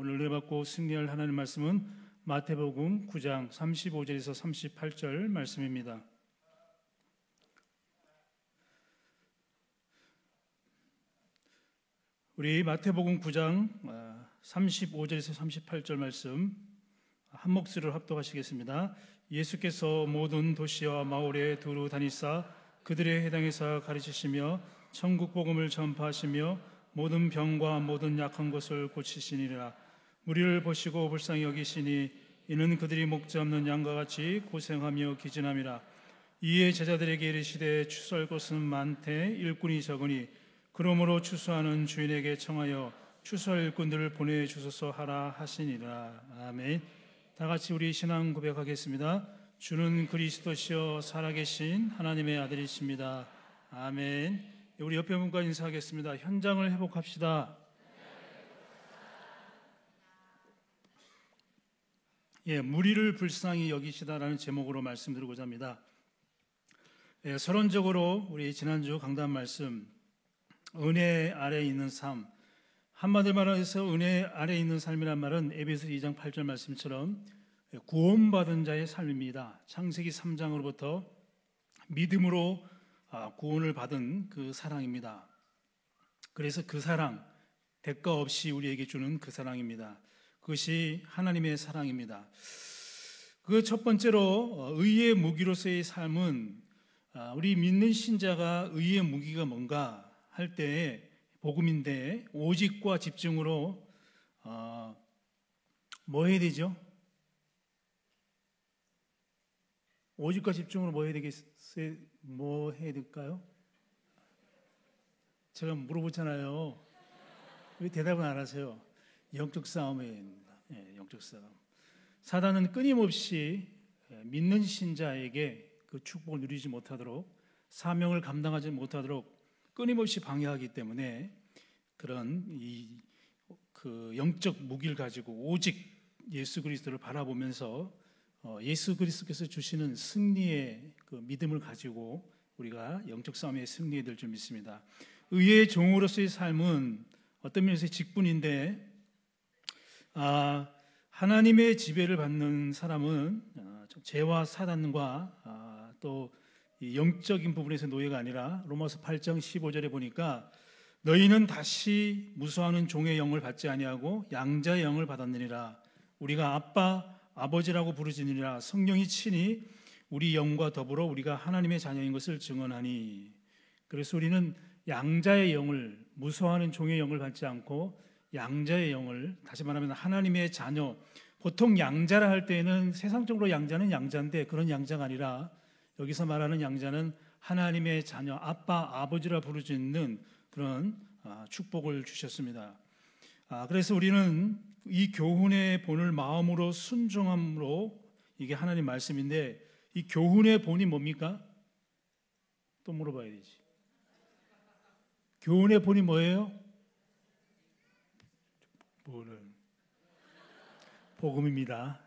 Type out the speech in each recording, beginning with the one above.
오늘 내혜받고 승리할 하나님 말씀은 마태복음 9장 35절에서 38절 말씀입니다. 우리 마태복음 9장 35절에서 38절 말씀 한 목소리로 합독하시겠습니다. 예수께서 모든 도시와 마을에 두루 다니사 그들의 해당에서 가르치시며 천국 복음을 전파하시며 모든 병과 모든 약한 것을 고치시니라. 우리를 보시고 불쌍히 여기시니 이는 그들이 목자 없는 양과 같이 고생하며 기진함이라 이에 제자들에게 이르시되 추수 것은 많되 일꾼이 적으니 그러므로 추수하는 주인에게 청하여 추수 일꾼들을 보내 주소서 하라 하시니라 아멘 다 같이 우리 신앙 고백하겠습니다 주는 그리스도시여 살아계신 하나님의 아들이십니다 아멘 우리 옆에 분과 인사하겠습니다 현장을 회복합시다 예, 무리를 불쌍히 여기시다라는 제목으로 말씀드리고자 합니다. 예, 서론적으로 우리 지난주 강단 말씀 은혜 아래 있는 삶 한마디 말해서 은혜 아래 있는 삶이란 말은 에베소 2장 8절 말씀처럼 구원받은 자의 삶입니다. 창세기 3장으로부터 믿음으로 아, 구원을 받은 그 사랑입니다. 그래서 그 사랑 대가 없이 우리에게 주는 그 사랑입니다. 그것이 하나님의 사랑입니다. 그 첫 번째로 어, 의의 무기로서의 삶은 아, 우리 믿는 신자가 의의 무기가 뭔가 할 때에 복음인데 오직과 집중으로 어, 뭐 해야 되죠? 오직과 집중으로 뭐 해야 되겠뭐 해야 될까요? 제가 물어보잖아요. 왜 대답은 안 하세요? 영적 싸움입니다. 예, 영적 싸움. 사단은 끊임없이 예, 믿는 신자에게 그 축복을 누리지 못하도록 사명을 감당하지 못하도록 끊임없이 방해하기 때문에 그런 이 그 영적 무기를 가지고 오직 예수 그리스도를 바라보면서 어, 예수 그리스도께서 주시는 승리의 그 믿음을 가지고 우리가 영적 싸움의승리에될줄 믿습니다. 의의 종으로서의 삶은 어떤 면에서 직분인데 아, 하나님의 지배를 받는 사람은 아, 죄와 사단과 아, 또 영적인 부분에서 노예가 아니라 로마서 8장 15절에 보니까 너희는 다시 무서워하는 종의 영을 받지 아니하고 양자의 영을 받았느니라 우리가 아빠 아버지라고 부르짖느니라 성령이 친히 우리 영과 더불어 우리가 하나님의 자녀인 것을 증언하니 그래서 우리는 양자의 영을 무서워하는 종의 영을 받지 않고 양자의 영을 다시 말하면 하나님의 자녀 보통 양자라 할 때에는 세상적으로 양자는 양자인데 그런 양자가 아니라 여기서 말하는 양자는 하나님의 자녀 아빠 아버지라 부르짖는 그런 아, 축복을 주셨습니다. 아, 그래서 우리는 이 교훈의 본을 마음으로 순종함으로 이게 하나님 말씀인데 이 교훈의 본이 뭡니까? 또 물어봐야 되지. 교훈의 본이 뭐예요? 뭐를? 복음입니다.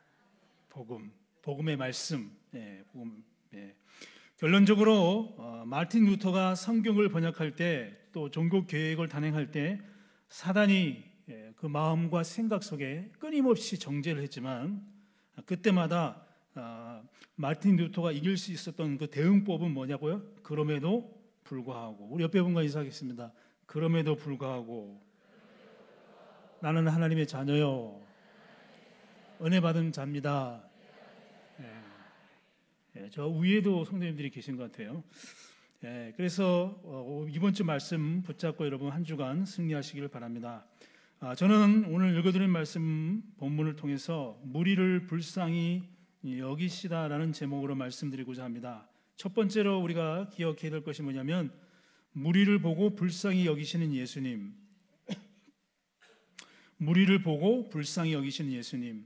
복음, 복음의 말씀. 예, 복음. 예. 결론적으로 어, 마틴 루터가 성경을 번역할 때 또 종교 계획을 단행할 때 사단이 예, 그 마음과 생각 속에 끊임없이 정제를 했지만 그때마다 어, 마틴 루터가 이길 수 있었던 그 대응법은 뭐냐고요? 그럼에도 불구하고 우리 옆에 분과 인사하겠습니다. 그럼에도 불구하고 나는 하나님의 자녀요. 은혜 받은 자입니다. 예. 예, 저 위에도 성도님들이 계신 것 같아요. 예, 그래서 어, 이번 주 말씀 붙잡고 여러분 한 주간 승리하시기 바랍니다. 아, 저는 오늘 읽어드린 말씀 본문을 통해서 무리를 불쌍히 여기시다라는 제목으로 말씀드리고자 합니다. 첫 번째로 우리가 기억해야 될 것이 뭐냐면 무리를 보고 불쌍히 여기시는 예수님. 무리를 보고 불쌍히 여기신 예수님.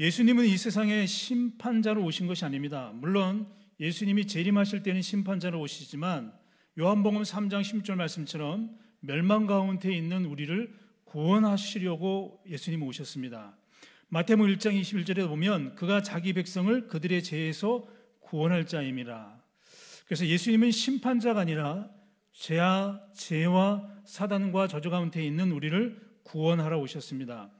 예수님은 이세상에 심판자로 오신 것이 아닙니다. 물론 예수님이 재림하실 때는 심판자로 오시지만 요한복음 3장 10절 말씀처럼 멸망 가운데 있는 우리를 구원하시려고 예수님 오셨습니다. 마태복음 1장 21절에 보면 그가 자기 백성을 그들의 죄에서 구원할 자임이라. 그래서 예수님은 심판자가 아니라 죄와 죄와 사단과 저주 가운데 있는 우리를 구원하러 오셨습니다.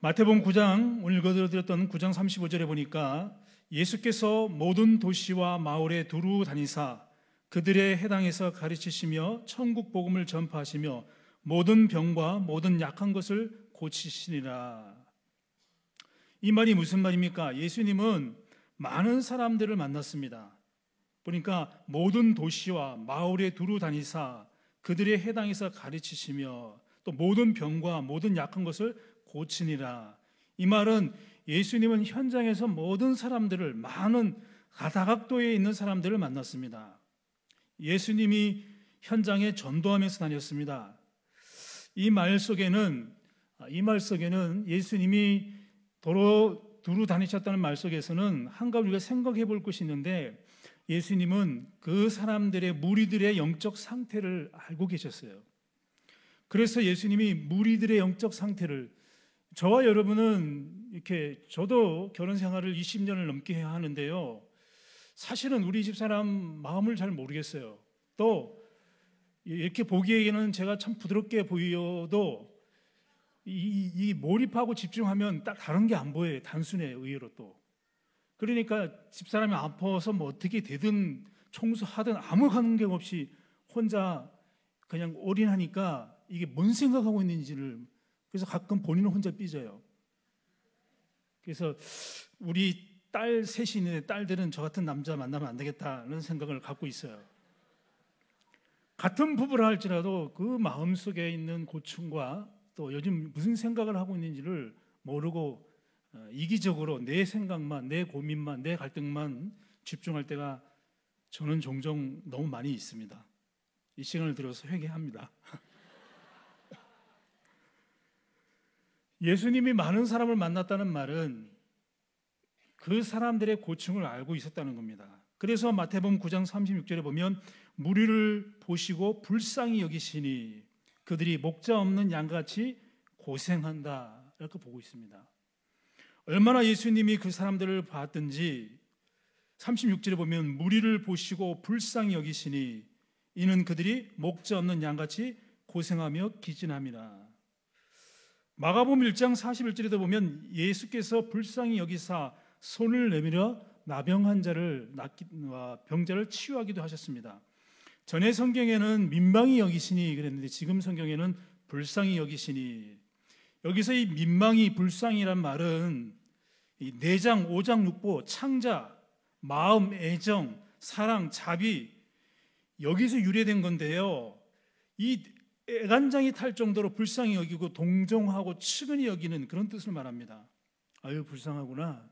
마태복음 9장 오늘 읽어드렸던 9장 35절에 보니까 예수께서 모든 도시와 마을에 두루 다니사 그들의 해당에서 가르치시며 천국 복음을 전파하시며 모든 병과 모든 약한 것을 고치시니라. 이 말이 무슨 말입니까? 예수님은 많은 사람들을 만났습니다. 보니까 모든 도시와 마을에 두루 다니사 그들의 해당에서 가르치시며 또 모든 병과 모든 약한 것을 고치니라. 이 말은 예수님은 현장에서 모든 사람들을 많은 가다각도에 있는 사람들을 만났습니다. 예수님이 현장에 전도하면서 다녔습니다. 이 말 속에는 이 말 속에는 예수님이 도로 두루 다니셨다는 말 속에서는 한가 우리가 생각해 볼 것이 있는데 예수님은 그 사람들의 무리들의 영적 상태를 알고 계셨어요. 그래서 예수님이 무리들의 영적 상태를 저와 여러분은 이렇게 저도 결혼 생활을 20년을 넘게 해야 하는데요. 사실은 우리 집 사람 마음을 잘 모르겠어요. 또 이렇게 보기에는 제가 참 부드럽게 보여도 이, 이 몰입하고 집중하면 딱 다른 게 안 보여요. 단순해 의외로 또. 그러니까 집사람이 아파서 뭐 어떻게 되든 청소하든 아무 관계 없이 혼자 그냥 올인하니까 이게 뭔 생각하고 있는지를 그래서 가끔 본인은 혼자 삐져요. 그래서 우리 딸 셋이 있는데 딸들은 저 같은 남자 만나면 안 되겠다는 생각을 갖고 있어요. 같은 부부라 할지라도 그 마음속에 있는 고충과 또 요즘 무슨 생각을 하고 있는지를 모르고 어, 이기적으로 내 생각만, 내 고민만, 내 갈등만 집중할 때가 저는 종종 너무 많이 있습니다. 이 시간을 들어서 회개합니다. 예수님이 많은 사람을 만났다는 말은 그 사람들의 고충을 알고 있었다는 겁니다. 그래서 마태복 9장 36절에 보면 무리를 보시고 불쌍히 여기시니 그들이 목자 없는 양같이 고생한다 이렇게 보고 있습니다. 얼마나 예수님이 그 사람들을 봤든지 36절에 보면 무리를 보시고 불쌍히 여기시니 이는 그들이 목자 없는 양같이 고생하며 기진함이라. 마가복음 1장 41절에도 보면 예수께서 불쌍히 여기사 손을 내밀어 나병 환자를 낫기 와 병자를 치유하기도 하셨습니다. 전의 성경에는 민망히 여기시니 그랬는데 지금 성경에는 불쌍히 여기시니 여기서 이 민망히 불쌍이란 말은 이 내장, 네 오장, 육보, 창자, 마음, 애정, 사랑, 자비 여기서 유래된 건데요. 이 애간장이 탈 정도로 불쌍히 여기고 동정하고 측은히 여기는 그런 뜻을 말합니다. 아유 불쌍하구나.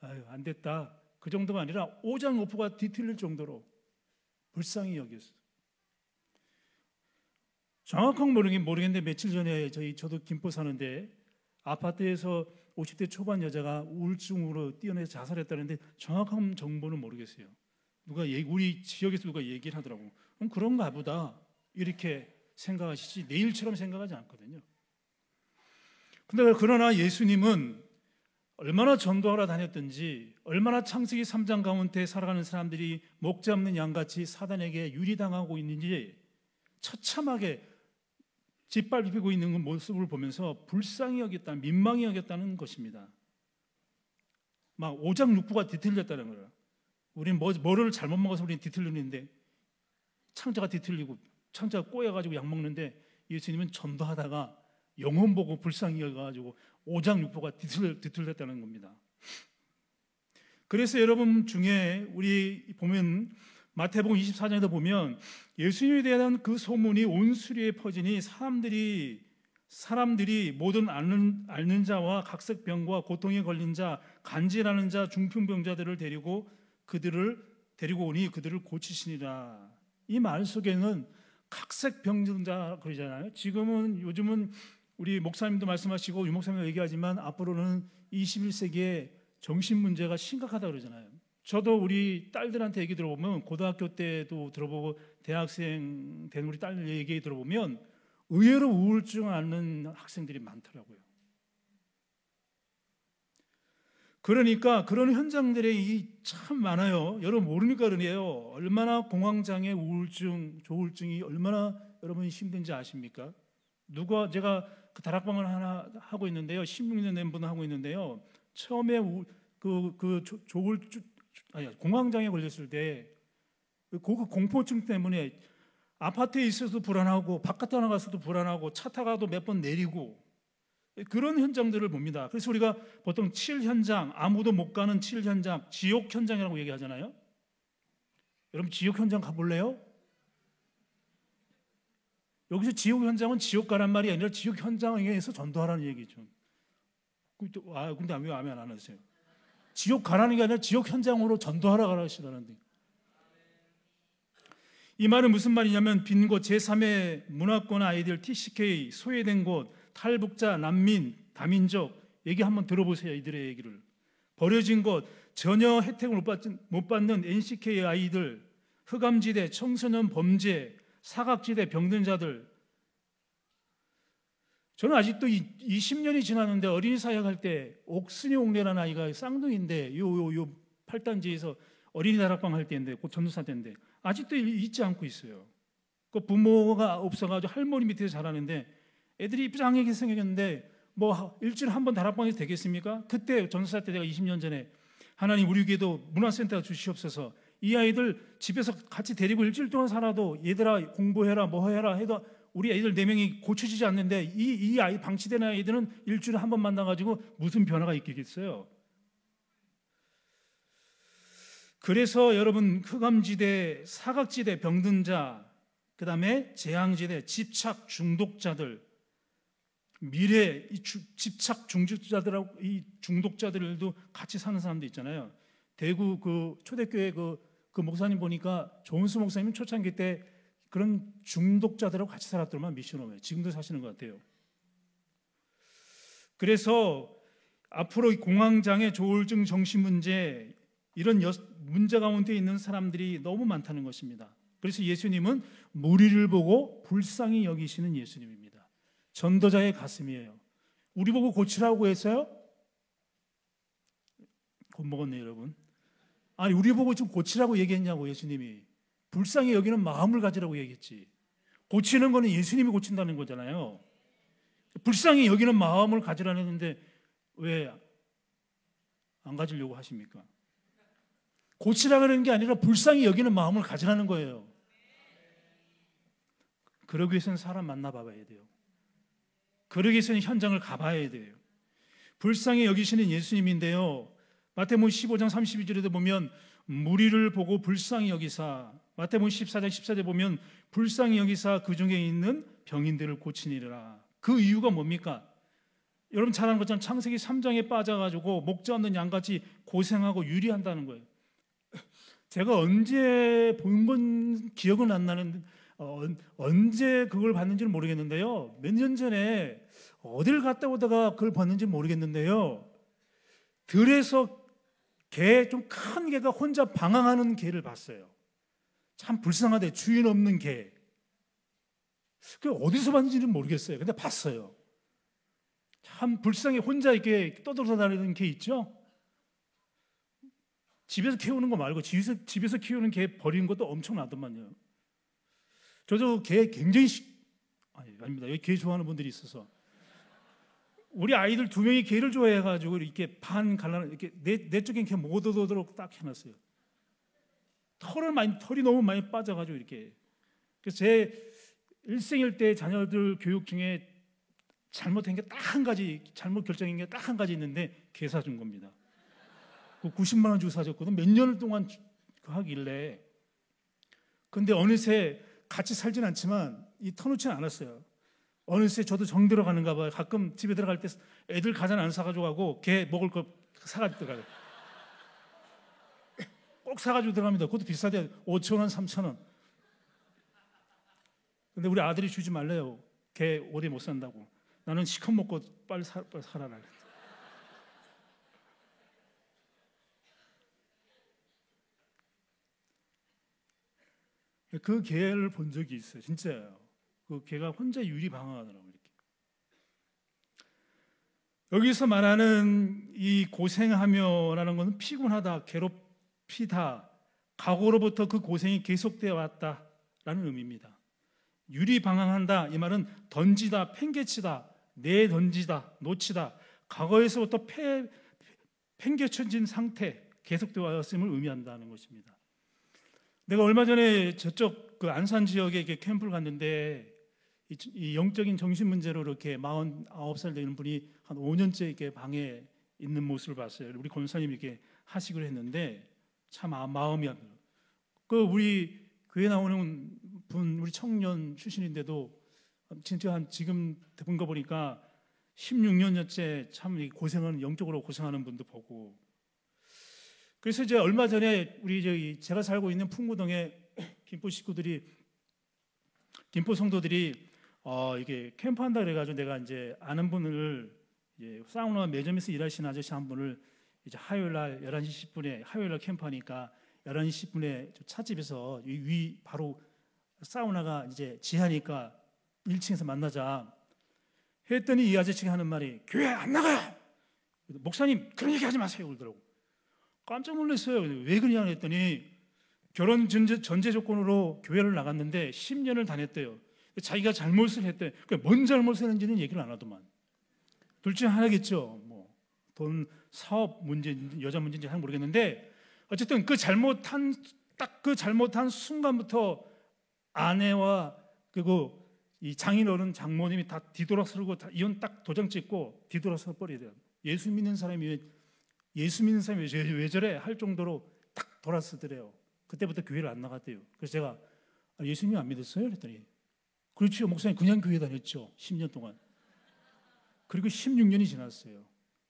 아유 안 됐다. 그 정도가 아니라 오장오포가 뒤틀릴 정도로 불쌍히 여기었어 정확한 모르긴 모르겠는데 며칠 전에 저희 저도 김포 사는데 아파트에서 50대 초반 여자가 우울증으로 뛰어내서 자살했다는데 정확한 정보는 모르겠어요. 누가 얘 우리 지역에서 누가 얘기를 하더라고. 그럼 그런가 보다. 이렇게 생각하시지 내일처럼 생각하지 않거든요. 근데 그러나 예수님은 얼마나 전도하러 다녔든지 얼마나 창세기 3장 가운데 살아가는 사람들이 목 잡는 양같이 사단에게 유리당하고 있는지 처참하게 짓밟히고 있는 모습을 보면서 불쌍히 여겼다, 민망히 여겼다는 것입니다. 막 오장육부가 뒤틀렸다는 거예요. 우린 뭐, 뭐를 잘못 먹어서 우린 뒤틀리는데 창자가 뒤틀리고 천자 꼬여가지고 약 먹는데 예수님은 전도하다가 영혼 보고 불쌍히 여가지고 오장육부가 뒤틀, 뒤틀렸다는 겁니다. 그래서 여러분 중에 우리 보면 마태복음 24장에도 보면 예수님에 대한 그 소문이 온 수리에 퍼지니 사람들이 사람들이 모든 앓는, 앓는 자와 각색 병과 고통에 걸린 자, 간질하는 자, 중풍 병자들을 데리고 그들을 데리고 오니 그들을 고치시니라. 이 말 속에는 각색 병든다 그러잖아요. 지금은 요즘은 우리 목사님도 말씀하시고 유목사님도 얘기하지만 앞으로는 21세기에 정신 문제가 심각하다 그러잖아요. 저도 우리 딸들한테 얘기 들어보면 고등학교 때도 들어보고 대학생 된 우리 딸들 얘기 들어보면 의외로 우울증 앓는 학생들이 많더라고요. 그러니까 그런 현장들이 참 많아요. 여러분 모르니까 그러네요. 얼마나 공황장애, 우울증, 조울증이 얼마나 여러분 힘든지 아십니까? 누가 제가 그 다락방을 하나 하고 있는데요. 16년 된분 하고 있는데요. 처음에 그그 그 조울 아니 공황장애 걸렸을 때그 그 공포증 때문에 아파트에 있어서 불안하고 바깥에 나가서도 불안하고 차 타가도 몇 번 내리고 그런 현장들을 봅니다. 그래서 우리가 보통 7현장, 아무도 못 가는 7현장, 지옥 현장이라고 얘기하잖아요. 여러분 지옥 현장 가볼래요? 여기서 지옥 현장은 지옥 가란 말이 아니라 지옥 현장에서 전도하라는 얘기죠. 아, 근데 왜 아멘 안 하세요? 지옥 가라는 게 아니라 지옥 현장으로 전도하라 가라시라는데. 이 말은 무슨 말이냐면 빈 곳 제3의 문화권 아이들 TCK 소외된 곳 탈북자, 난민, 다민족 얘기 한번 들어보세요. 이들의 얘기를. 버려진 곳, 전혀 혜택을 못 받는, 못 받는 NCK 아이들, 흑암지대, 청소년 범죄, 사각지대, 병든 자들. 저는 아직도 이, 20년이 지났는데 어린이 사역할 때 옥순이 옥내라는 아이가 쌍둥이인데 요, 요, 요팔단지에서 어린이 다락방 할 때인데 곧 전도사 때인데 아직도 잊지 않고 있어요. 그 부모가 없어가지고 할머니 밑에서 자라는데 애들이 장하게 생겼는데 뭐 일주일에 한번 다락방에서 되겠습니까? 그때 전도사 때 내가 20년 전에 하나님 우리 교회도 문화센터 주시옵소서 이 아이들 집에서 같이 데리고 일주일 동안 살아도 얘들아 공부해라 뭐 해라 해도 우리 애들 네 명이 고쳐지지 않는데 이, 이 아이 방치된 아이들은 일주일에 한 번 만나가지고 무슨 변화가 있겠어요? 그래서 여러분 흑암지대, 사각지대, 병든자, 그 다음에 재앙지대, 집착 중독자들 미래 이 주, 집착 중독자들하고 이 중독자들도 같이 사는 사람도 있잖아요. 대구 그 초대교회 그, 그 목사님 보니까 조은수 목사님 초창기 때 그런 중독자들하고 같이 살았더만 미션홈에 지금도 사시는 것 같아요. 그래서 앞으로 공황장애, 조울증, 정신 문제 이런 여, 문제 가운데 있는 사람들이 너무 많다는 것입니다. 그래서 예수님은 무리를 보고 불쌍히 여기시는 예수님입니다. 전도자의 가슴이에요. 우리 보고 고치라고 했어요? 곧 먹었네, 여러분. 아니, 우리 보고 지금 고치라고 얘기했냐고, 예수님이. 불쌍히 여기는 마음을 가지라고 얘기했지. 고치는 거는 예수님이 고친다는 거잖아요. 불쌍히 여기는 마음을 가지라는 데왜 안 가지려고 하십니까? 고치라 그러는 게 아니라 불쌍히 여기는 마음을 가지라는 거예요. 그러기 위해서는 사람 만나 봐야 돼요. 그러기 위해서는 현장을 가봐야 돼요. 불쌍히 여기시는 예수님인데요. 마태복음 15장 32절에도 보면 무리를 보고 불쌍히 여기사 마태복음 14장 14절 보면 불쌍히 여기사 그 중에 있는 병인들을 고치니라. 그 이유가 뭡니까? 여러분 잘 아는 것처럼 창세기 3장에 빠져가지고 목자 없는 양같이 고생하고 유리한다는 거예요. 제가 언제 본 건 기억은 안 나는데 어, 언제 그걸 봤는지는 모르겠는데요. 몇 년 전에 어딜 갔다 오다가 그걸 봤는지 모르겠는데요. 들에서 개, 좀 큰 개가 혼자 방황하는 개를 봤어요. 참 불쌍하대. 주인 없는 개. 그게 어디서 봤는지는 모르겠어요. 근데 봤어요. 참 불쌍해. 혼자 이렇게 떠돌아다니는 개 있죠? 집에서 키우는 거 말고 집에서, 집에서 키우는 개 버리는 것도 엄청나더만요. 저도 개 굉장히 시... 아니, 아닙니다. 여기 개 좋아하는 분들이 있어서 우리 아이들 두 명이 개를 좋아해가지고 이렇게 반 갈라 이렇게 내, 내 쪽엔 개못 얻어도록 딱 해놨어요. 털을 많이 털이 너무 많이 빠져가지고 이렇게 그제 일생일 때 자녀들 교육 중에 잘못된 게 딱 한 가지 잘못 결정인 게 딱 한 가지 있는데 개 사준 겁니다. 그 90만 원 주고 사줬거든 몇년 동안 그 하길래 근데 어느새 같이 살진 않지만 이터놓지 않았어요. 어느새 저도 정대로 가는가 봐요. 가끔 집에 들어갈 때 애들 가전 안 사가지고 가고 개 먹을 거 사가지고 들어가요. 꼭 사가지고 들어갑니다. 그것도 비싸대 5천 원, 3천 원. 근데 우리 아들이 주지 말래요. 개 오래 못 산다고. 나는 시컷 먹고 빨리, 살아날 그 개를 본 적이 있어요. 진짜예요. 그 개가 혼자 유리 방황하더라고요. 이렇게. 여기서 말하는 이 고생하며라는 것은 피곤하다, 괴롭히다, 각오로부터그 고생이 계속되어 왔다라는 의미입니다. 유리 방황한다 이 말은 던지다, 팽개치다, 내 던지다, 놓치다, 과거에서부터 패, 팽개쳐진 상태 계속되어 왔음을 의미한다는 것입니다. 내가 얼마 전에 저쪽 그 안산 지역에 이렇게 캠프를 갔는데 이, 영적인 정신 문제로 이렇게 49살 되는 분이 한 5년째 이렇게 방에 있는 모습을 봤어요. 우리 권사님이 이렇게 하식을 했는데 참 아, 마음이 그 우리 교회 나오는 분 우리 청년 출신인데도 진짜 한 지금 본거 보니까 16년째 참 고생하는 영적으로 고생하는 분도 보고 그래서 이제 얼마 전에 우리 저기 제가 살고 있는 풍무동에 김포 식구들이 김포 성도들이 어 이게 캠프한다 그래가지고 내가 이제 아는 분을 이제 사우나 매점에서 일하시는 아저씨 한 분을 이제 화요일 날 11시 10분에 화요일 날 캠프하니까 11시 10분에 차집에서 위 바로 사우나가 이제 지하니까 1층에서 만나자 했더니 이 아저씨가 하는 말이 교회 안 나가 요 목사님 그런 얘기 하지 마세요 울더라고 깜짝 놀랐어요. 왜 그러냐 했더니 결혼 전제, 전제 조건으로 교회를 나갔는데 10년을 다녔대요. 자기가 잘못을 했대. 그러니까 뭔 잘못을 했는지는 얘기를 안 하더만. 둘 중 하나겠죠. 뭐 돈, 사업 문제, 인지 여자 문제인지 잘 모르겠는데 어쨌든 그 잘못한 딱 그 잘못한 순간부터 아내와 그리고 이 장인어른 장모님이 다 뒤돌아서고 이혼 딱 도장 찍고 뒤돌아서 버려야 돼요. 예수 믿는 사람이 왜 예수 믿는 사람이 왜 저래 할 정도로 딱돌아서더래요 그때부터 교회를 안 나갔대요. 그래서 제가 아, 예수님 안 믿었어요? 그랬더니 그렇죠 목사님 그냥 교회 다녔죠. 10년 동안. 그리고 16년이 지났어요.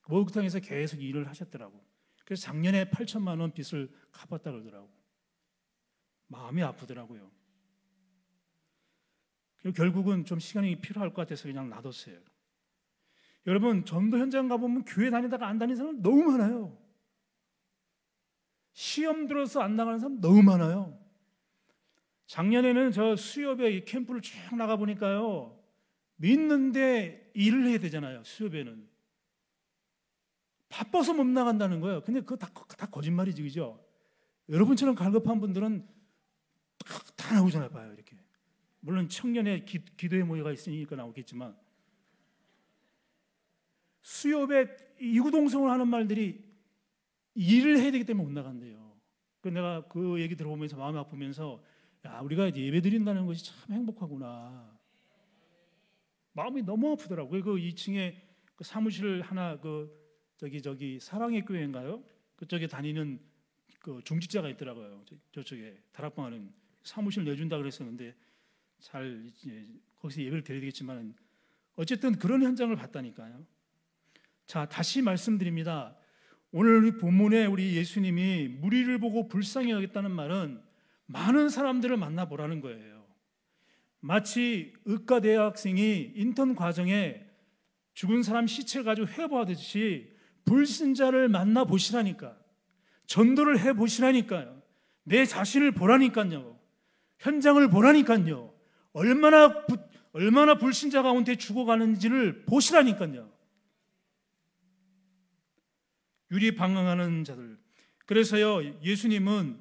목욕탕에서 계속 일을 하셨더라고. 그래서 작년에 8천만 원 빚을 갚았다 그러더라고. 마음이 아프더라고요. 결국은 좀 시간이 필요할 것 같아서 그냥 놔뒀어요. 여러분 전도 현장 가보면 교회 다니다가 안 다니는 사람 너무 많아요. 시험 들어서 안 나가는 사람 너무 많아요. 작년에는 저 수협에 이 캠프를 쭉 나가 보니까요. 믿는데 일을 해야 되잖아요. 수협에는. 바빠서 못 나간다는 거예요. 근데 그거 다, 다 거짓말이지, 그죠? 여러분처럼 갈급한 분들은 다, 다 나오잖아요, 봐요, 이렇게. 물론 청년의 기, 기도의 모여가 있으니까 나오겠지만 수협에 이구동성을 하는 말들이 일을 해야 되기 때문에 못 나간대요. 그 내가 그 얘기 들어보면서 마음이 아프면서 야 우리가 예배 드린다는 것이 참 행복하구나. 마음이 너무 아프더라고요. 그 2층에 그 사무실 하나 그 저기 저기 사랑의 교회인가요? 그쪽에 다니는 그 중직자가 있더라고요. 저, 쪽에 다락방 하는 사무실 내준다 그랬었는데 잘 거기서 예배를 드려야 겠지만 어쨌든 그런 현장을 봤다니까요. 자, 다시 말씀드립니다. 오늘 우리 본문에 우리 예수님이 무리를 보고 불쌍히 하겠다는 말은 많은 사람들을 만나보라는 거예요. 마치 의과 대학생이 인턴 과정에 죽은 사람 시체를 가지고 회보하듯이 불신자를 만나 보시라니까. 전도를 해 보시라니까요. 내 자신을 보라니까요. 현장을 보라니까요. 얼마나 부, 얼마나 불신자 가운데 죽어가는지를 보시라니까요. 유리 방황하는 자들. 그래서요, 예수님은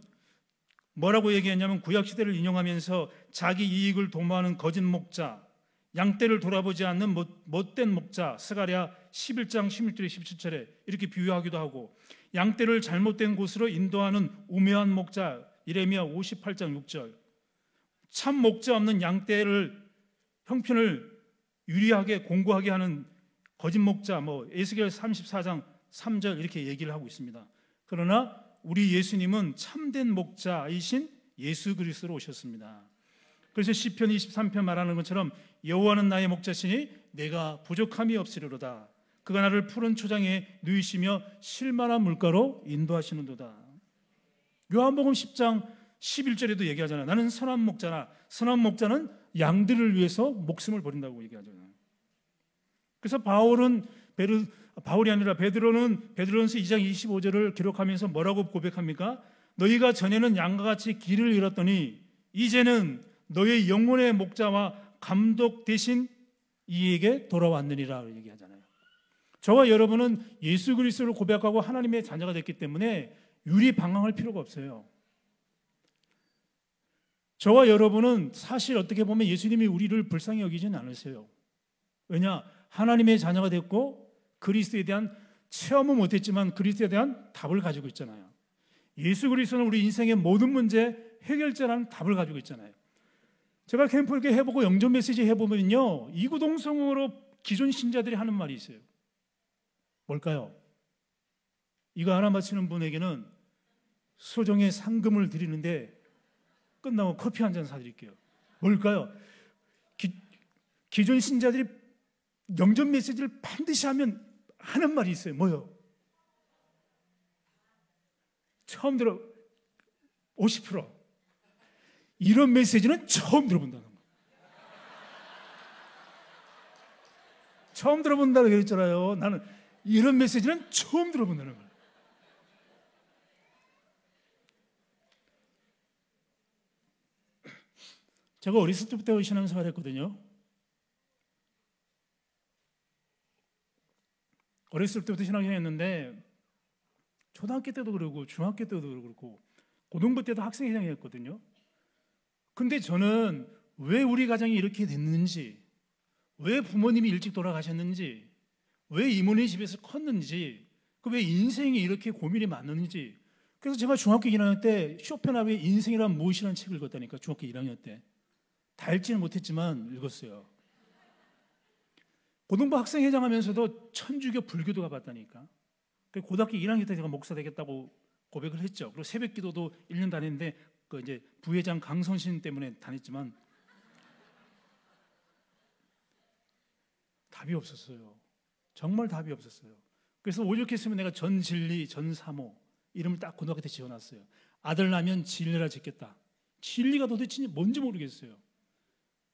뭐라고 얘기했냐면 구약시대를 인용하면서 자기 이익을 도모하는 거짓 목자, 양떼를 돌아보지 않는 못, 된 목자, 스가랴 11장 16절에 17절에 이렇게 비유하기도 하고 양떼를 잘못된 곳으로 인도하는 우매한 목자, 이레미야 58장 6절 참 목자 없는 양떼를 형편을 유리하게 공고하게 하는 거짓 목자, 뭐 에스겔 34장 3절 이렇게 얘기를 하고 있습니다. 그러나 우리 예수님은 참된 목자이신 예수 그리스도로 오셨습니다. 그래서 시편 23편 말하는 것처럼 여호와는 나의 목자시니 내가 부족함이 없으리로다. 그가 나를 푸른 초장에 누이시며 실만한 물가로 인도하시는도다. 요한복음 10장 11절에도 얘기하잖아. 나는 선한 목자라. 선한 목자는 양들을 위해서 목숨을 버린다고 얘기하잖아. 그래서 바울은 베르 바울이 아니라 베드로는 베드로전서 2장 25절을 기록하면서 뭐라고 고백합니까? 너희가 전에는 양과 같이 길을 잃었더니 이제는 너의 영혼의 목자와 감독 대신 이에게 돌아왔느니라 얘기하잖아요. 저와 여러분은 예수 그리스도를 고백하고 하나님의 자녀가 됐기 때문에 유리 방황할 필요가 없어요. 저와 여러분은 사실 어떻게 보면 예수님이 우리를 불쌍히 여기진 않으세요. 왜냐? 하나님의 자녀가 됐고 그리스도에 대한 체험은 못했지만 그리스도에 대한 답을 가지고 있잖아요. 예수 그리스도는 우리 인생의 모든 문제 해결자라는 답을 가지고 있잖아요. 제가 캠프를 게 해보고 영전 메시지 해보면요. 이구동성으로 기존 신자들이 하는 말이 있어요. 뭘까요? 이거 하나 맞히는 분에게는 소정의 상금을 드리는데 끝나고 커피 한 잔 사드릴게요. 뭘까요? 기, 기존 신자들이 영전 메시지를 반드시 하면 하는 말이 있어요. 뭐요? 처음 들어 50% 이런 메시지는 처음 들어본다는 거예요. 처음 들어본다고 그랬잖아요. 나는 이런 메시지는 처음 들어본다는 거예요. 제가 어렸을 때부터 신앙생활 했거든요. 어렸을 때부터 신앙생활했는데 초등학교 때도 그러고 중학교 때도 그렇고 고등부 때도 학생회장이었거든요. 근데 저는 왜 우리 가정이 이렇게 됐는지, 왜 부모님이 일찍 돌아가셨는지, 왜 이모네 집에서 컸는지, 그 왜 인생이 이렇게 고민이 많았는지. 그래서 제가 중학교 1학년 때 쇼펜하우의 인생이란 무엇이란 책을 읽었다니까 중학교 1학년 때. 다지는 못했지만 읽었어요. 고등부 학생회장 하면서도 천주교 불교도가 봤다니까. 그 고등학교 1학년 때 제가 목사 되겠다고 고백을 했죠. 그리고 새벽 기도도 1년 다녔는데 그 이제 부회장 강선신 때문에 다녔지만 답이 없었어요. 정말 답이 없었어요. 그래서 오죽했으면 내가 전 진리, 전 사모 이름을 딱 고등학교 때 지어놨어요. 아들 나면 진리라 짓겠다. 진리가 도대체 뭔지 모르겠어요.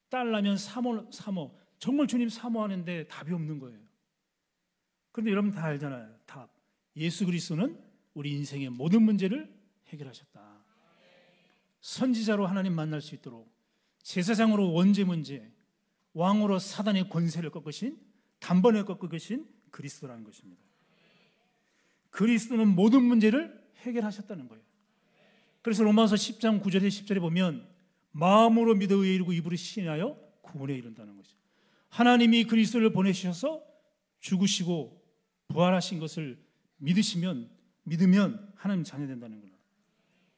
딸 나면 사모, 사모, 정말 주님 사모하는데 답이 없는 거예요. 그런데 여러분 다 알잖아요. 답. 예수 그리스도는 우리 인생의 모든 문제를 해결하셨다. 선지자로 하나님 만날 수 있도록 제사장으로 원죄 문제, 왕으로 사단의 권세를 꺾으신 단번에 꺾으신 그리스도라는 것입니다. 그리스도는 모든 문제를 해결하셨다는 거예요. 그래서 로마서 10장 9절에 10절에 보면 마음으로 믿어 의에 이르고 입으로 신하여 구원에 이른다는 거죠. 하나님이 그리스도를 보내셔서 죽으시고 부활하신 것을 믿으시면 믿으면 하나님 자녀 된다는 거예요.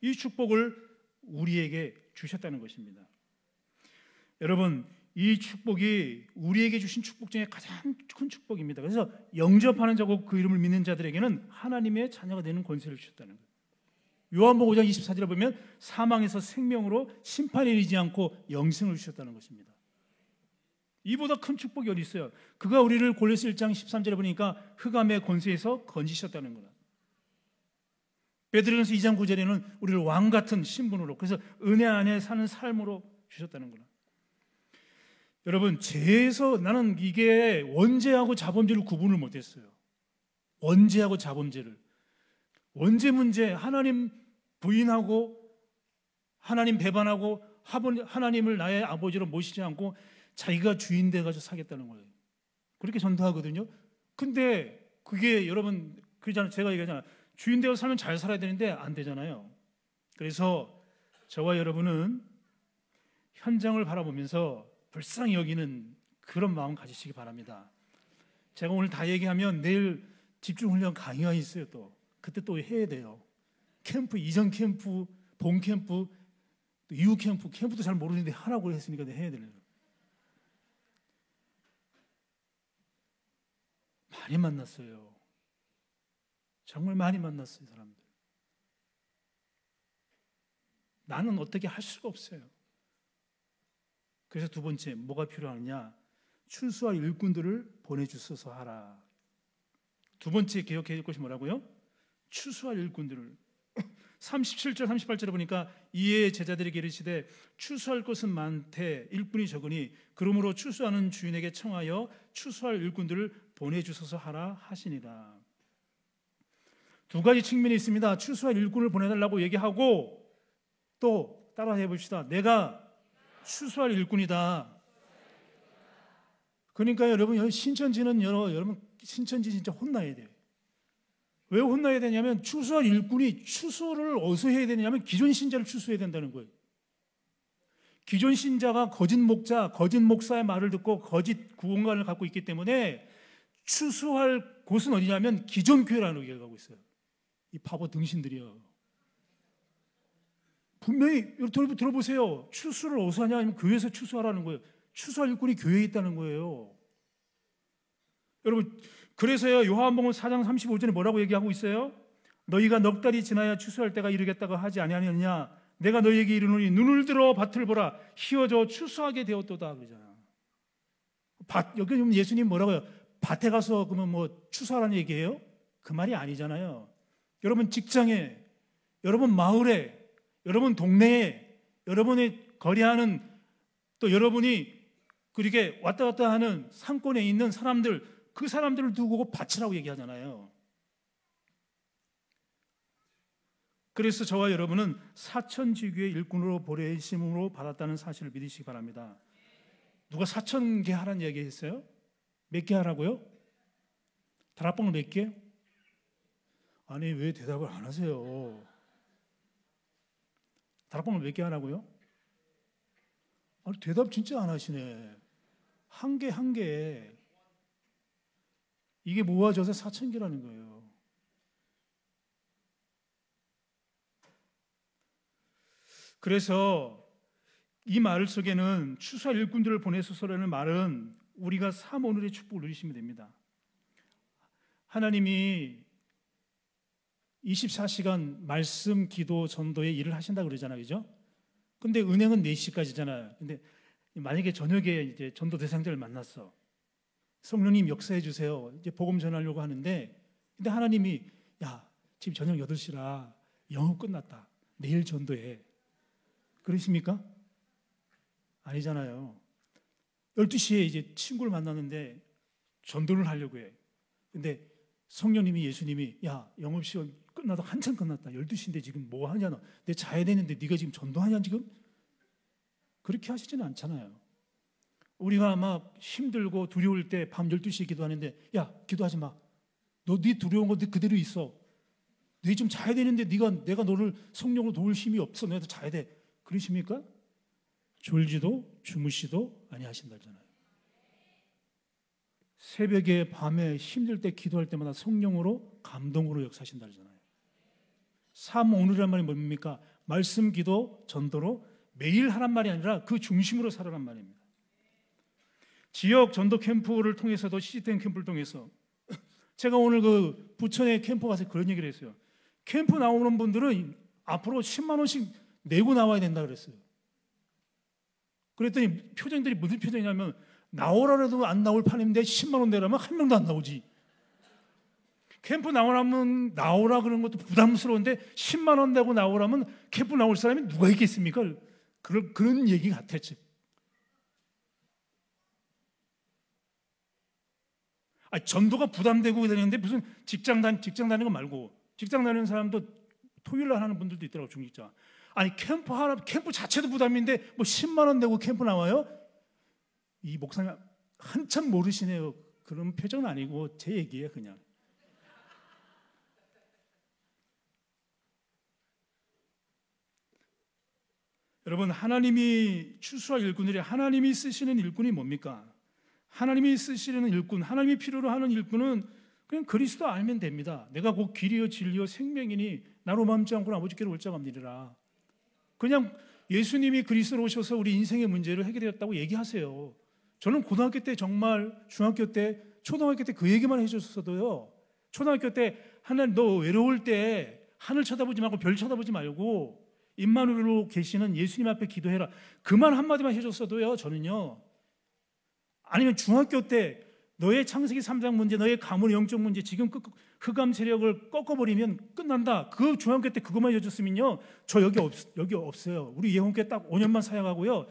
이 축복을 우리에게 주셨다는 것입니다. 여러분, 이 축복이 우리에게 주신 축복 중에 가장 큰 축복입니다. 그래서 영접하는 자고 그 이름을 믿는 자들에게는 하나님의 자녀가 되는 권세를 주셨다는 거예요. 요한복음 5장 24절에 보면 사망에서 생명으로 심판에 이르지 않고 영생을 주셨다는 것입니다. 이보다 큰 축복이 어디 있어요? 그가 우리를 골로새 1장 13절에 보니까 흑암의 권세에서 건지셨다는 거다. 베드로전서 2장 9절에는 우리를 왕 같은 신분으로 그래서 은혜 안에 사는 삶으로 주셨다는 거다. 여러분 죄에서 나는 이게 원죄하고 자범죄를 구분을 못했어요. 원죄하고 자범죄를 원죄 문제 하나님 부인하고 하나님 배반하고 하나님을 나의 아버지로 모시지 않고 자기가 주인 돼가지고 사겠다는 거예요. 그렇게 전도하거든요. 근데 그게 여러분 그잖아요. 제가 얘기하잖아요. 주인 되어 살면 잘 살아야 되는데 안 되잖아요. 그래서 저와 여러분은 현장을 바라보면서 불쌍히 여기는 그런 마음 가지시기 바랍니다. 제가 오늘 다 얘기하면 내일 집중훈련 강의가 있어요 또 그때 또 해야 돼요. 캠프 이전 캠프 본 캠프 이후 캠프 캠프도 잘 모르는데 하라고 했으니까 해야 되는 거예요. 많이 만났어요. 정말 많이 만났어요, 사람들. 나는 어떻게 할 수가 없어요. 그래서 두 번째, 뭐가 필요하느냐? 출수할 일꾼들을 보내주소서 하라. 두 번째 기억해야 될 것이 뭐라고요? 추수할 일꾼들을 37절 38절에 보니까 이에 제자들에게 이르시되 추수할 것은 많되 일꾼이 적으니 그러므로 추수하는 주인에게 청하여 추수할 일꾼들을 보내주소서 하라 하시니라. 두 가지 측면이 있습니다. 추수와 일꾼을 보내달라고 얘기하고 또 따라해 봅시다. 내가 추수할 일꾼이다. 그러니까 여러분 신천지는 여러분 신천지 진짜 혼나야 돼왜 혼나야 되냐면 추수할 일꾼이 추수를 어디서 해야 되냐면 기존 신자를 추수해야 된다는 거예요. 기존 신자가 거짓 목자, 거짓 목사의 말을 듣고 거짓 구원관을 갖고 있기 때문에 추수할 곳은 어디냐면 기존교회라는 의견을 가고 있어요. 이 바보 등신들이요. 분명히 들어보세요. 추수를 어디서 하냐 하면 교회에서 추수하라는 거예요. 추수할 일꾼이 교회에 있다는 거예요. 여러분 그래서요 요한복음 4장 35절에 뭐라고 얘기하고 있어요? 너희가 넉 달이 지나야 추수할 때가 이르겠다고 하지 아니하느냐 내가 너희에게 이르노니 눈을 들어 밭을 보라 희어져 추수하게 되었도다 그러잖아 밭 여기 예수님 뭐라고요? 밭에 가서 그러면 뭐 추수하라는 얘기예요? 그 말이 아니잖아요. 여러분 직장에, 여러분 마을에, 여러분 동네에, 여러분이 거래하는 또 여러분이 그렇게 왔다 갔다 하는 상권에 있는 사람들, 그 사람들을 두고 바치라고 얘기하잖아요. 그래서 저와 여러분은 사천지구의 일꾼으로 보내심으로 받았다는 사실을 믿으시기 바랍니다. 누가 사천개 하라는 얘기 했어요? 몇개 하라고요? 다락방몇 개? 아니 왜 대답을 안 하세요? 다락방을 몇 개 하라고요? 아니 대답 진짜 안 하시네. 한 개 한 개. 이게 모아져서 4천 개라는 거예요. 그래서 이 말 속에는 추사 일꾼들을 보내소서라는 말은 우리가 삼 오늘의 축복을 누리시면 됩니다. 하나님이 24시간 말씀, 기도, 전도에 일을 하신다 그러잖아요. 그죠? 근데 은행은 4시까지잖아요. 근데 만약에 저녁에 이제 전도 대상자를 만났어. 성령님 역사해 주세요. 이제 복음 전하려고 하는데 근데 하나님이 야, 지금 저녁 8시라 영업 끝났다. 내일 전도해. 그러십니까? 아니잖아요. 12시에 이제 친구를 만났는데 전도를 하려고 해. 근데 성령님이 예수님이 야, 영업 시험 끝나다 한참 끝났다. 12시인데 지금 뭐 하냐 너. 내 자야 되는데 네가 지금 전도하냐 지금? 그렇게 하시지는 않잖아요. 우리가 막 힘들고 두려울 때 밤 12시에 기도하는데 야, 기도하지 마. 너 네 두려운 거 그대로 있어. 네좀 자야 되는데 네가 내가 너를 성령으로 도울 힘이 없어. 내도 자야 돼. 그러십니까? 졸지도 주무시도 아니하신다 잖아요 새벽에 밤에 힘들 때 기도할 때마다 성령으로 감동으로 역사하신다 잖아요 삶 오늘이란 말이 뭡니까? 말씀 기도 전도로 매일 하란 말이 아니라 그 중심으로 살아란 말입니다. 지역 전도 캠프를 통해서도 시스템 캠프를 통해서 제가 오늘 그 부천에 캠프 가서 그런 얘기를 했어요. 캠프 나오는 분들은 앞으로 10만 원씩 내고 나와야 된다 그랬어요. 그랬더니 표정들이 무슨 표정이냐면 나오라라도 안 나올 판인데 10만 원 내라면 한 명도 안 나오지. 캠프 나오라면 나오라 그런 것도 부담스러운데 10만 원 내고 나오라면 캠프 나올 사람이 누가 있겠습니까? 그런 그런 얘기 같았지. 아 전도가 부담되고 되는데 무슨 직장 단 직장 다니는 거 말고 직장 다니는 사람도 토요일 날 하는 분들도 있더라고 중직자. 아니 캠프 하나 캠프 자체도 부담인데 뭐 10만 원 내고 캠프 나와요? 이 목사님 한참 모르시네요. 그런 표정은 아니고 제 얘기예요, 그냥. 여러분 하나님이 추수와 일꾼들이 하나님이 쓰시는 일꾼이 뭡니까? 하나님이 쓰시는 일꾼, 하나님이 필요로 하는 일꾼은 그냥 그리스도 알면 됩니다. 내가 곧 길이요 진리요 생명이니 나로 맘지 않고 아버지께로 올 자가 없니라. 그냥 예수님이 그리스로 오셔서 우리 인생의 문제를 해결했다고 얘기하세요. 저는 고등학교 때 정말 중학교 때 초등학교 때 그 얘기만 해줬었어도요. 초등학교 때 하나님 너 외로울 때 하늘 쳐다보지 말고 별 쳐다보지 말고 임마누로 계시는 예수님 앞에 기도해라. 그말 한마디만 해줬어도요. 저는요. 아니면 중학교 때 너의 창세기 3장 문제, 너의 가문 영적 문제 지금 끝 흑암 그 세력을 꺾어버리면 끝난다. 그중앙교때 그것만 해줬으면요. 저 여기 없, 여기 없어요. 우리 예 h 교딱 5년만 사역하고요.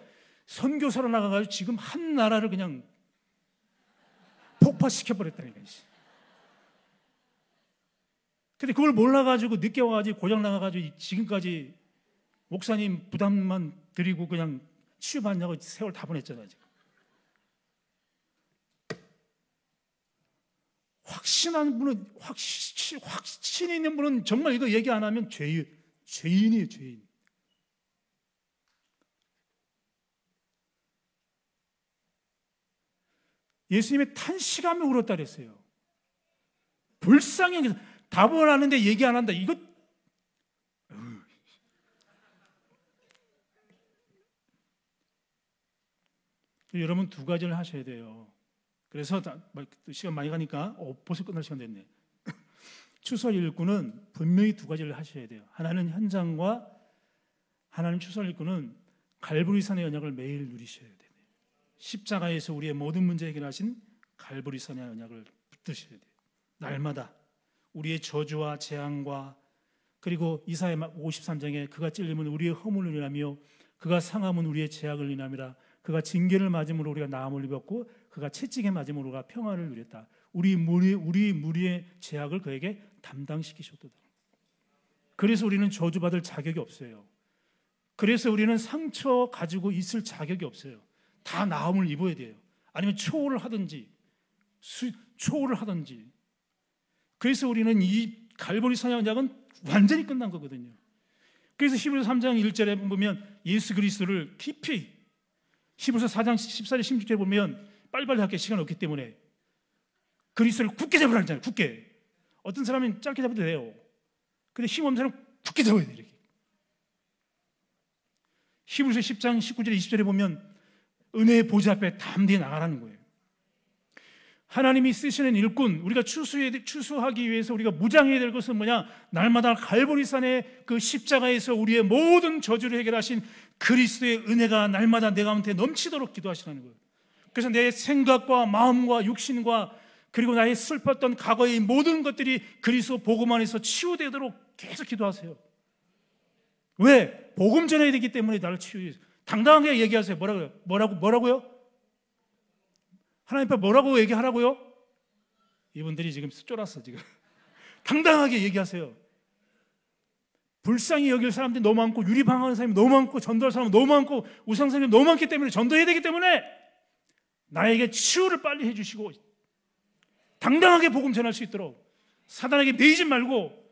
선교사로 나가가지고 지금 한 나라를 그냥 폭파시켜버렸다니까. 근데 그걸 몰라가지고 늦게 와가지고 고장나가가지고 지금까지 목사님 부담만 드리고 그냥 치유받냐고 세월 다 보냈잖아요. 확신한 분은 확신, 확신 있는 분은 정말 이거 얘기 안 하면 죄인 죄인이에요 죄인. 예수님의 탄식하며 울었다 그랬어요. 불쌍히 여기서 답을 하는데 얘기 안 한다. 이거 음. 여러분 두 가지를 하셔야 돼요. 그래서 다, 뭐 시간 많이 가니까 어, 벌써 끝날 시간 됐네. 추설 일꾼은 분명히 두 가지를 하셔야 돼요. 하나는 현장과 하나님 추설 일꾼은 갈보리산의 언약을 매일 누리셔야 돼요. 십자가에서 우리의 모든 문제 해결하신 갈보리산의 언약을 붙드셔야 돼요. 날마다 우리의 저주와 재앙과 그리고 이사의 53장에 그가 찔림은 우리의 허물을 인하며 그가 상함은 우리의 죄악을 인함이라 그가 징계를 맞음으로 우리가 나음을 입었고 그가 채찍에 맞음으로가 평화를 누렸다. 우리 무리 우리 무리의 죄악을 그에게 담당시키셨도다. 그래서 우리는 저주받을 자격이 없어요. 그래서 우리는 상처 가지고 있을 자격이 없어요. 다 나음을 입어야 돼요. 아니면 초월을 하든지 수, 초월을 하든지. 그래서 우리는 이 갈보리 사냥작은 완전히 끝난 거거든요. 그래서 히브리서 3장 1절에 보면 예수 그리스도를 깊이 히브리서 4장 14절 16절에 보면 빨리빨리 할게 시간 없기 때문에 그리스를 굳게 잡으라는 잖아요 굳게. 어떤 사람은 짧게 잡아도 돼요. 근데 힘없는 사람은 굳게 잡아야 돼요. 이렇게. 히브리서 10장 1 9절 20절에 보면 은혜의 보좌 앞에 담대히 나가라는 거예요. 하나님이 쓰시는 일꾼, 우리가 추수해, 추수하기 위해서 우리가 무장해야 될 것은 뭐냐? 날마다 갈보리산의 그 십자가에서 우리의 모든 저주를 해결하신 그리스도의 은혜가 날마다 내 가운데 넘치도록 기도하시라는 거예요. 그래서 내 생각과 마음과 육신과 그리고 나의 슬펐던 과거의 모든 것들이 그리스도 복음 안에서 치유되도록 계속 기도하세요. 왜? 복음 전해야 되기 때문에 나를 치유해. 당당하게 얘기하세요. 뭐라고요? 뭐라고, 뭐라고요? 하나님 앞에 뭐라고 얘기하라고요? 이분들이 지금 쫄았어, 지금. 당당하게 얘기하세요. 불쌍히 여길 사람들이 너무 많고, 유리방하는 사람이 너무 많고, 전도할 사람이 너무 많고, 우상사님이 너무 많기 때문에 전도해야 되기 때문에 나에게 치유를 빨리 해주시고 당당하게 복음 전할 수 있도록 사단에게 내이지 말고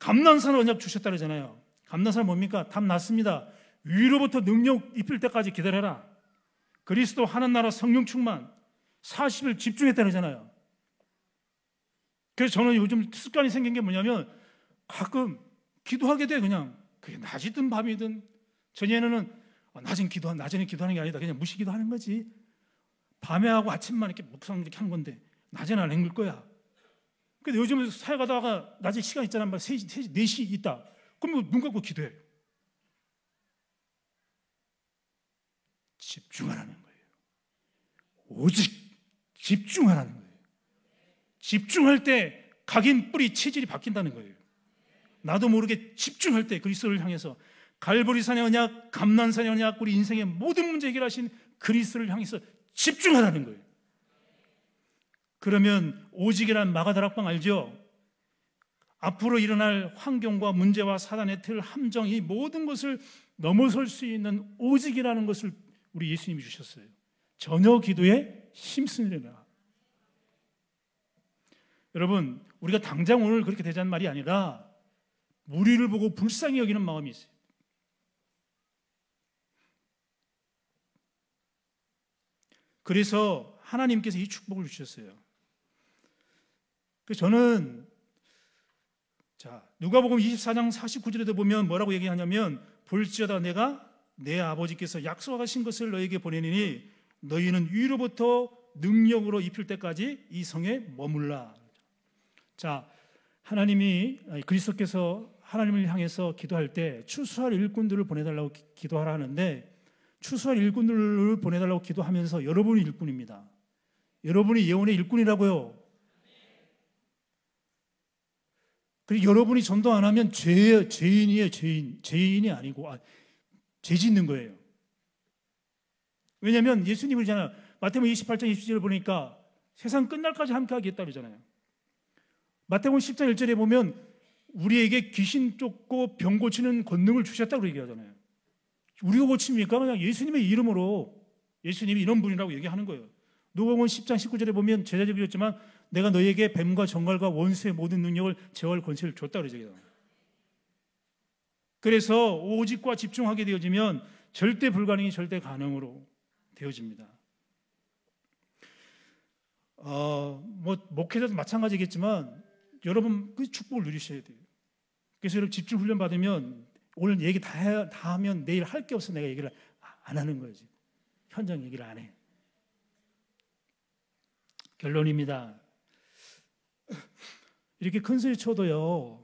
감난산을 언약 주셨다 그러잖아요. 감난산 뭡니까? 탐 났습니다. 위로부터 능력 입힐 때까지 기다려라. 그리스도 하는 나라 성령 충만 40일 집중했다 그러잖아요. 그래서 저는 요즘 습관이 생긴 게 뭐냐면 가끔 기도하게 돼 그냥 그게 낮이든 밤이든 전에는 어, 낮은 기도 낮에는 기도하는 게 아니다 그냥 무시 기도하는 거지 밤에 하고 아침만 이렇게 묵상 이렇게 한 건데 낮에는 안 헹굴 거야. 근데 요즘 사회 가다가 낮에 시간 있잖아. 막 3시, 3시, 4시 있다. 그럼 뭐 눈 감고 기도해. 집중하라는 거예요. 오직 집중하라는 거예요. 집중할 때 각인 뿌리 체질이 바뀐다는 거예요. 나도 모르게 집중할 때 그리스도를 향해서 갈보리산의 언약, 감난산의 언약, 우리 인생의 모든 문제 해결하신 그리스도를 향해서 집중하라는 거예요. 그러면 오직이란 마가다락방 알죠? 앞으로 일어날 환경과 문제와 사단의 틀, 함정 이 모든 것을 넘어설 수 있는 오직이라는 것을 우리 예수님이 주셨어요. 전혀 기도에 힘쓰느라. 여러분, 우리가 당장 오늘 그렇게 되자는 말이 아니라 무리를 보고 불쌍히 여기는 마음이 있어요. 그래서 하나님께서 이 축복을 주셨어요. 그 저는 자, 누가복음 24장 49절에도 보면 뭐라고 얘기하냐면 볼지어다 내가 내 아버지께서 약속하신 것을 너에게 보내니 너희는 위로부터 능력으로 입힐 때까지 이 성에 머물라. 자, 하나님이 그리스도께서 하나님을 향해서 기도할 때 추수할 일꾼들을 보내달라고 기도하라 하는데 추수할 일꾼들을 보내달라고 기도하면서 여러분이 일꾼입니다. 여러분이 예원의 일꾼이라고요. 그리고 여러분이 전도 안 하면 죄, 죄인이에요, 죄인. 죄인이 아니고, 아, 죄 짓는 거예요. 왜냐면 예수님을 잖아요 마태복음 28장 27절 보니까 세상 끝날까지 함께 하겠다 그러잖아요. 마태복음 10장 1절에 보면 우리에게 귀신 쫓고 병 고치는 권능을 주셨다고 얘기하잖아요. 우리가 고칩니까? 그냥 예수님의 이름으로 예수님이 이런 분이라고 얘기하는 거예요. 누가복음 10장 19절에 보면 제자들이 그지만 내가 너에게 뱀과 정갈과 원수의 모든 능력을 제어할 권세를 줬다 그러죠. 그래서 오직과 집중하게 되어지면 절대 불가능이 절대 가능으로 되어집니다. 어, 뭐 목회자도 마찬가지겠지만 여러분 그 축복을 누리셔야 돼요. 그래서 여러분 집중 훈련 받으면 오늘 얘기 다, 다 하면 내일 할 게 없어 내가 얘기를 안 하는 거지. 현장 얘기를 안 해. 결론입니다. 이렇게 큰 소리 쳐도요,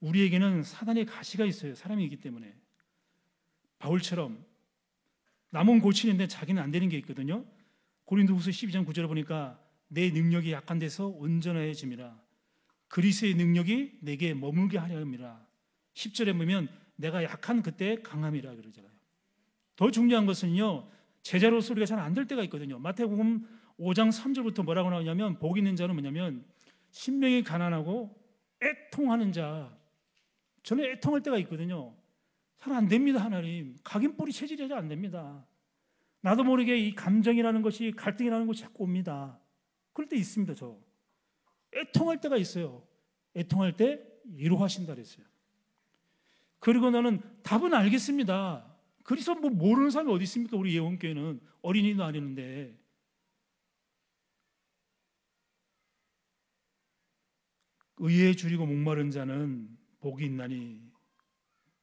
우리에게는 사단의 가시가 있어요. 사람이기 때문에. 바울처럼 남은 고치는데 자기는 안 되는 게 있거든요. 고린도후서 12장 9절을 보니까 내 능력이 약한 데서 온전해짐이라 그리스의 능력이 내게 머물게 하려 합니다 10절에 보면 내가 약한 그때 강함이라 그러잖아요. 더 중요한 것은요. 제자로서 우리가 잘 안 될 때가 있거든요. 마태복음 5장 3절부터 뭐라고 나오냐면 복 있는 자는 뭐냐면 신명이 가난하고 애통하는 자. 저는 애통할 때가 있거든요. 잘 안 됩니다, 하나님. 각인뿌리 체질이 잘안 됩니다. 나도 모르게 이 감정이라는 것이 갈등이라는 것이 자꾸 옵니다. 그럴 때 있습니다, 저. 애통할 때가 있어요. 애통할 때 위로하신다 그랬어요. 그리고 나는 답은 알겠습니다. 그래서 뭐 모르는 사람이 어디 있습니까? 우리 예원교회는 어린이도 아니는데. 의에 줄이고 목마른 자는 복이 있나니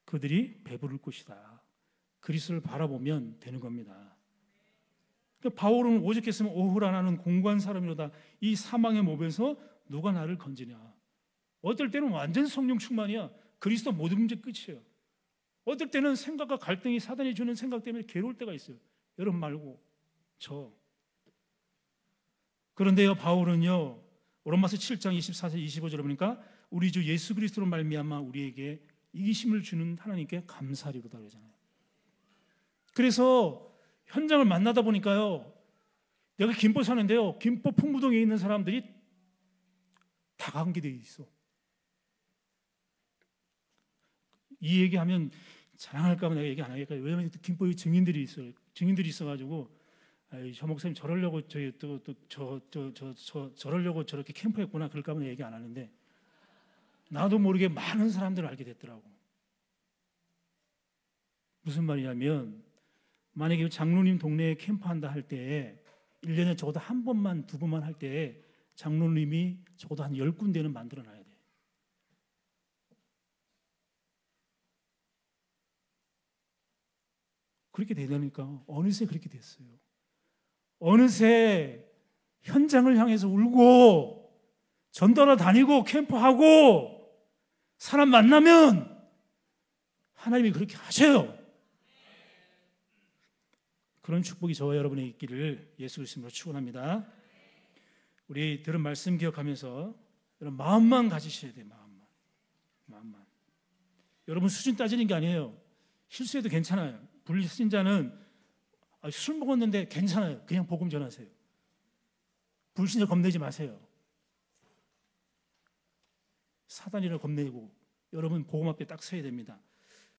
그들이 배부를 것이다. 그리스를 바라보면 되는 겁니다. 그러니까 바울은 오죽했으면 오후라 나는 공관 사람이로다 이 사망의 몸에서 누가 나를 건지냐. 어떨 때는 완전 성령 충만이야. 그리스도 모든 문제 끝이에요. 어떨 때는 생각과 갈등이 사단이 주는 생각 때문에 괴로울 때가 있어요. 여러분 말고 저. 그런데요 바울은요 로마서 7장 24절 25절에 보니까 우리 주 예수 그리스도로 말미암아 우리에게 이기심을 주는 하나님께 감사리로다 그러잖아요. 그래서 현장을 만나다 보니까요. 내가 김포 사는데요. 김포 풍무동에 있는 사람들이 다관계되 있어. 이 얘기하면 자랑할까봐 내가 얘기 안 하니까 왜냐면 김포의 증인들이 있어 증인들이 있어가지고 아이, 저 목사님 저러려고 저희 또또 저 저 저 저러려고 저렇게 캠프했구나 그럴까봐 얘기 안 하는데 나도 모르게 많은 사람들을 알게 됐더라고. 무슨 말이냐면 만약에 장로님 동네에 캠프한다 할 때에 1년에 적어도 한 번만 두 번만 할 때에 장로님이 적어도 한 열군데는 만들어 놔요. 그렇게 되다니까 어느새 그렇게 됐어요. 어느새 현장을 향해서 울고 전달하 다니고 캠프하고 사람 만나면 하나님이 그렇게 하셔요. 그런 축복이 저와 여러분의 있기를 예수 그리스도로 축원합니다. 우리 들은 말씀 기억하면서 여러분 마음만 가지셔야 돼요. 마음만. 마음만. 여러분 수준 따지는 게 아니에요. 실수해도 괜찮아요. 불신자는 아, 술 먹었는데 괜찮아요. 그냥 복음 전하세요. 불신자 겁내지 마세요. 사단이를 겁내고 여러분 복음 앞에 딱 서야 됩니다.